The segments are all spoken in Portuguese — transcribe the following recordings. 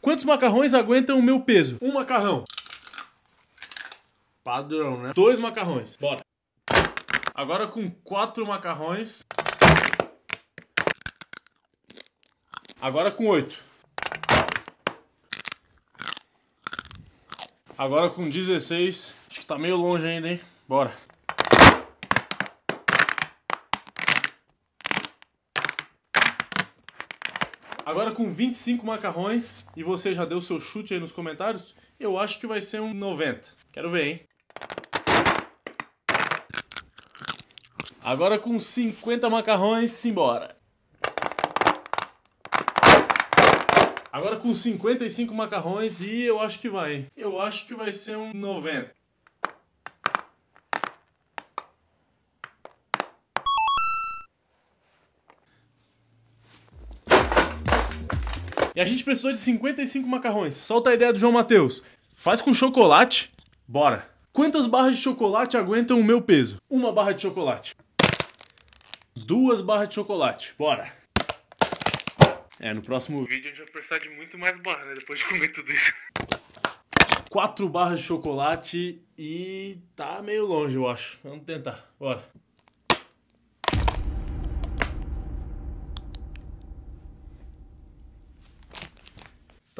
Quantos macarrões aguentam o meu peso? Um macarrão. Padrão, né? Dois macarrões. Bora. Agora com quatro macarrões. Agora com oito. Agora com 16. Acho que tá meio longe ainda, hein? Bora. Agora com 25 macarrões e você já deu seu chute aí nos comentários, eu acho que vai ser um 90. Quero ver, hein? Agora com 50 macarrões, simbora. Agora com 55 macarrões e eu acho que vai, hein? Eu acho que vai ser um 90. E a gente precisou de 55 macarrões. Solta a ideia do João Matheus. Faz com chocolate. Bora. Quantas barras de chocolate aguentam o meu peso? Uma barra de chocolate. Duas barras de chocolate. Bora. É, no próximo vídeo a gente vai precisar de muito mais barra, né? Depois de comer tudo isso. Quatro barras de chocolate e tá meio longe, eu acho. Vamos tentar. Bora.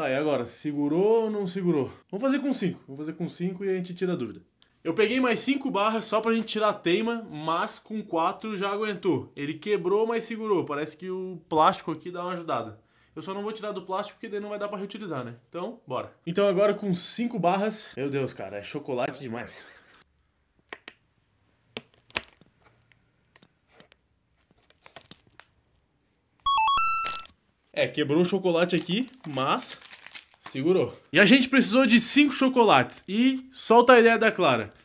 Tá, e agora? Segurou ou não segurou? Vamos fazer com 5. Vamos fazer com 5 e a gente tira a dúvida. Eu peguei mais 5 barras só pra gente tirar a teima, mas com 4 já aguentou. Ele quebrou, mas segurou. Parece que o plástico aqui dá uma ajudada. Eu só não vou tirar do plástico porque daí não vai dar para reutilizar, né? Então, bora. Então agora com 5 barras... Meu Deus, cara, é chocolate demais. É, quebrou o chocolate aqui, mas Segurou. E a gente precisou de cinco chocolates. E solta a ideia da Clara.